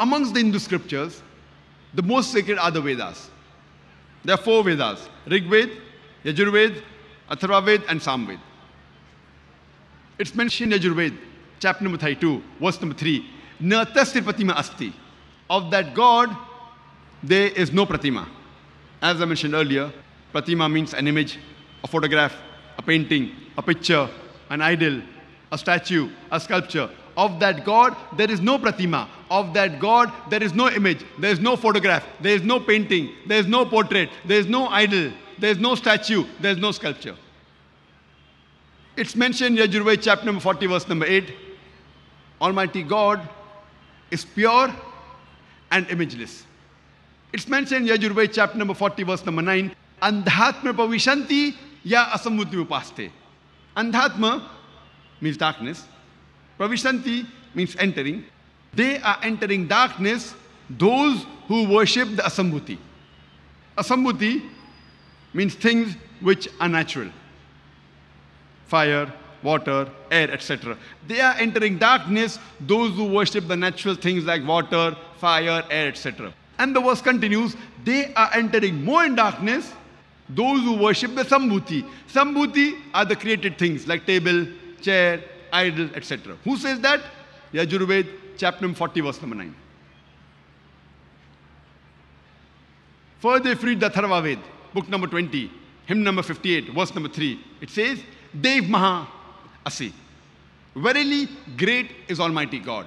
amongst the Hindu scriptures, the most sacred are the Vedas. There are four Vedas Rig Ved, Yajurved, Atharvaved, and Samved. It's mentioned in Yajurved, chapter number 32, verse number 3. Na tasya pratima asti. Of that God, there is no pratima. As I mentioned earlier, pratima means an image, a photograph, a painting, a picture, an idol, a statue, a sculpture. Of that God, there is no pratima of that God, there is no image, there is no photograph, there is no painting, there is no portrait, there is no idol, there is no statue, there is no sculpture. It's mentioned in Yajurveda chapter number 40, verse number 8. Almighty God is pure and imageless. It's mentioned in Yajurveda chapter number 40, verse number 9. Andhatma pavishanti ya asamuti upaste. Andhatma means darkness. Pavishanti means entering. They are entering darkness, those who worship the asambuti. Asambuti means things which are natural fire, water, air, etc. They are entering darkness, those who worship the natural things like water, fire, air, etc. And the verse continues, they are entering more in darkness, those who worship the sambhuti. Sambhuti are the created things like table, chair, idol, etc. Who says that? Yajurved, chapter 40, verse number 9. Further, if you read the Atharva Ved, book number 20, hymn number 58, verse number 3, it says, Dev Maha Asi. Verily, great is Almighty God.